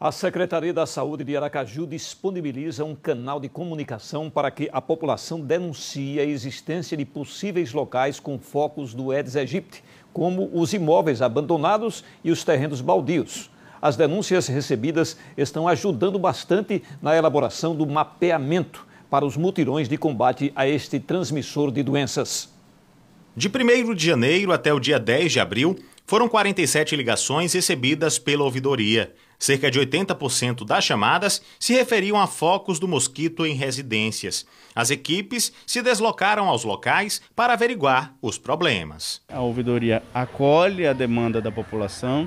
A Secretaria da Saúde de Aracaju disponibiliza um canal de comunicação para que a população denuncie a existência de possíveis locais com focos do Aedes aegypti, como os imóveis abandonados e os terrenos baldios. As denúncias recebidas estão ajudando bastante na elaboração do mapeamento para os mutirões de combate a este transmissor de doenças. De 1 de janeiro até o dia 10 de abril, foram 47 ligações recebidas pela ouvidoria. Cerca de 80% das chamadas se referiam a focos do mosquito em residências. As equipes se deslocaram aos locais para averiguar os problemas. A ouvidoria acolhe a demanda da população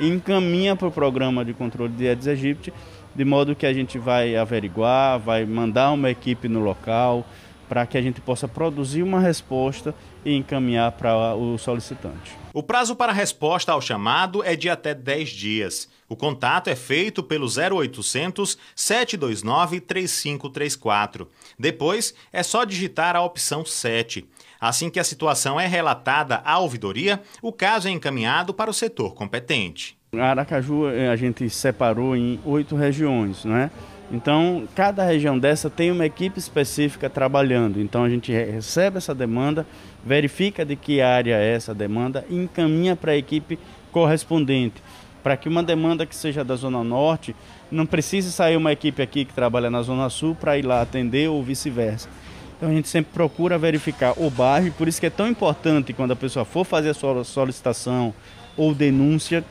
e encaminha para o programa de controle de Aedes aegypti, de modo que a gente vai averiguar, vai mandar uma equipe no local, para que a gente possa produzir uma resposta e encaminhar para o solicitante. O prazo para resposta ao chamado é de até 10 dias. O contato é feito pelo 0800 729 3534. Depois é só digitar a opção 7. Assim que a situação é relatada à ouvidoria, o caso é encaminhado para o setor competente. A Aracaju eh, a gente separou em oito regiões, né? Então, cada região dessa tem uma equipe específica trabalhando. Então, a gente recebe essa demanda, verifica de que área é essa demanda e encaminha para a equipe correspondente. Para que uma demanda que seja da Zona Norte não precise sair uma equipe aqui que trabalha na Zona Sul para ir lá atender ou vice-versa. Então, a gente sempre procura verificar o bairro, por isso que é tão importante quando a pessoa for fazer a sua solicitação ou denúncia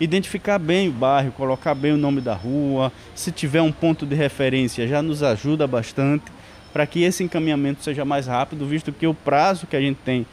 identificar bem o bairro, colocar bem o nome da rua, se tiver um ponto de referência já nos ajuda bastante para que esse encaminhamento seja mais rápido, visto que o prazo que a gente tem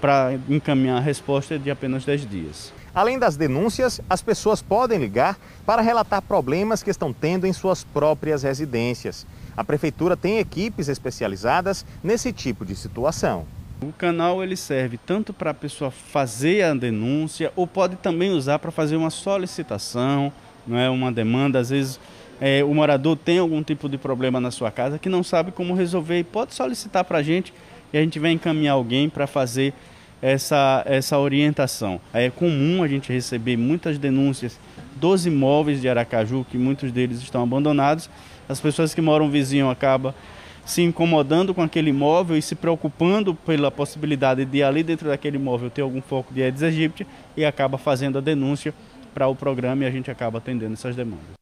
para encaminhar a resposta é de apenas 10 dias. Além das denúncias, as pessoas podem ligar para relatar problemas que estão tendo em suas próprias residências. A prefeitura tem equipes especializadas nesse tipo de situação. O canal ele serve tanto para a pessoa fazer a denúncia ou pode também usar para fazer uma solicitação, não é uma demanda. Às vezes é, o morador tem algum tipo de problema na sua casa que não sabe como resolver e pode solicitar para a gente e a gente vai encaminhar alguém para fazer essa, essa orientação. É comum a gente receber muitas denúncias dos imóveis de Aracaju, que muitos deles estão abandonados. As pessoas que moram vizinho acabam se incomodando com aquele imóvel e se preocupando pela possibilidade de ali dentro daquele imóvel ter algum foco de Aedes aegypti e acaba fazendo a denúncia para o programa e a gente acaba atendendo essas demandas.